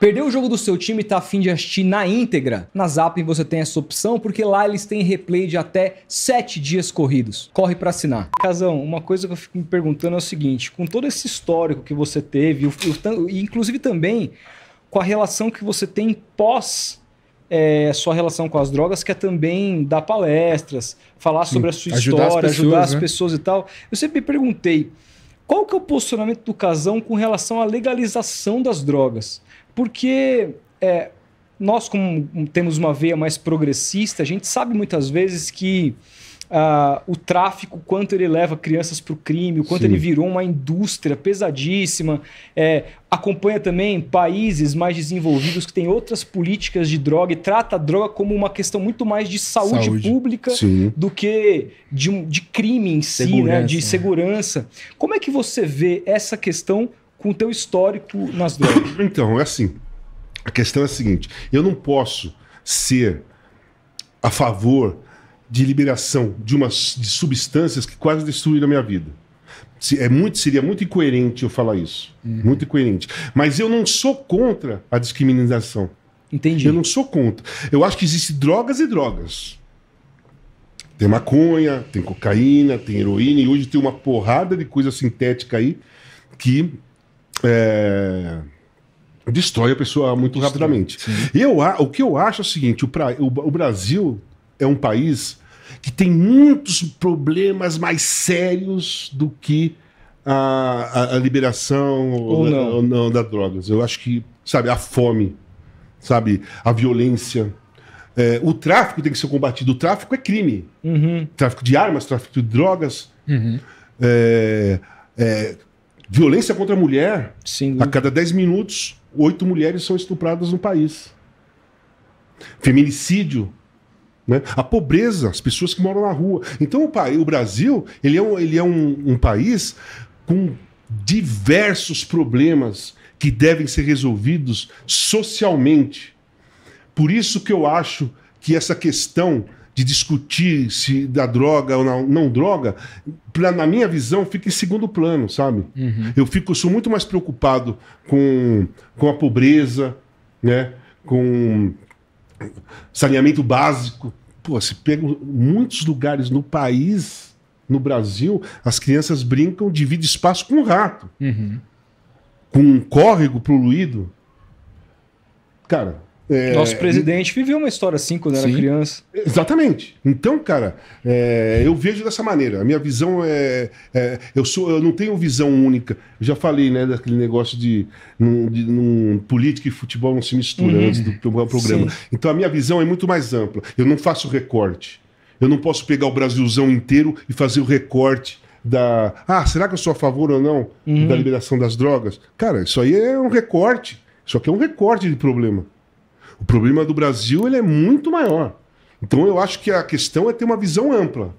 Perdeu o jogo do seu time e tá afim de assistir na íntegra? Na Zap você tem essa opção porque lá eles têm replay de até 7 dias corridos. Corre para assinar. Casão, uma coisa que eu fico me perguntando é o seguinte, com todo esse histórico que você teve, e inclusive também com a relação que você tem pós é, sua relação com as drogas, que é também dar palestras, falar sobre a sua história, ajudar as pessoas, ajudar as né? pessoas e tal. Eu sempre me perguntei, qual que é o posicionamento do Casão com relação à legalização das drogas? Porque é, nós, como temos uma veia mais progressista, a gente sabe muitas vezes que Uh, o tráfico, quanto ele leva crianças para o crime, o quanto Sim. ele virou uma indústria pesadíssima. É, acompanha também países mais desenvolvidos que têm outras políticas de droga e trata a droga como uma questão muito mais de saúde, saúde. pública Sim. do que de, de crime em si, né? de segurança. Como é que você vê essa questão com o teu histórico nas drogas? Então, é assim. A questão é a seguinte: eu não posso ser a favor de liberação de umas de substâncias que quase destruíram a minha vida. Se, é muito, seria muito incoerente eu falar isso. Uhum. Muito incoerente. Mas eu não sou contra a discriminação. Entendi. Eu não sou contra. Eu acho que existem drogas e drogas. Tem maconha, tem cocaína, tem heroína, e hoje tem uma porrada de coisa sintética aí que é, destrói a pessoa muito destrói, rapidamente. Sim. Eu, o que eu acho é o seguinte: o, pra, o, o Brasil é um país que tem muitos problemas mais sérios do que a, a, a liberação ou, não. ou não das drogas. Eu acho que, sabe, a fome, sabe, a violência. É, o tráfico tem que ser combatido. O tráfico é crime. Uhum. Tráfico de armas, tráfico de drogas. Uhum. É, é, Violência contra a mulher. Sim. A cada 10 minutos, oito mulheres são estupradas no país. Feminicídio. Né? A pobreza, as pessoas que moram na rua. Então o, país, o Brasil ele é, um, ele é um, um país com diversos problemas que devem ser resolvidos socialmente. Por isso que eu acho que essa questão de discutir se da droga ou não, não droga, pra, na minha visão, fica em segundo plano, sabe? Uhum. Eu fico, sou muito mais preocupado com, com a pobreza, né? Com saneamento básico. Pô, se pega muitos lugares no país, no Brasil, as crianças brincam, dividem espaço com um rato, uhum. com um córrego poluído. Cara, é, Nosso presidente viveu uma história assim quando sim, era criança. Exatamente. Então, cara, é, eu vejo dessa maneira. A minha visão é, é, eu, sou, eu não tenho visão única. Eu já falei, né, daquele negócio de, num, de num, política e futebol não se misturam uhum. antes do, do programa. Sim. Então a minha visão é muito mais ampla. Eu não faço recorte. Eu não posso pegar o Brasilzão inteiro e fazer o recorte da. Ah, será que eu sou a favor ou não uhum. da liberação das drogas? Cara, isso aí é um recorte. Isso aqui é um recorte de problema. O problema do Brasil ele é muito maior. Então eu acho que a questão é ter uma visão ampla.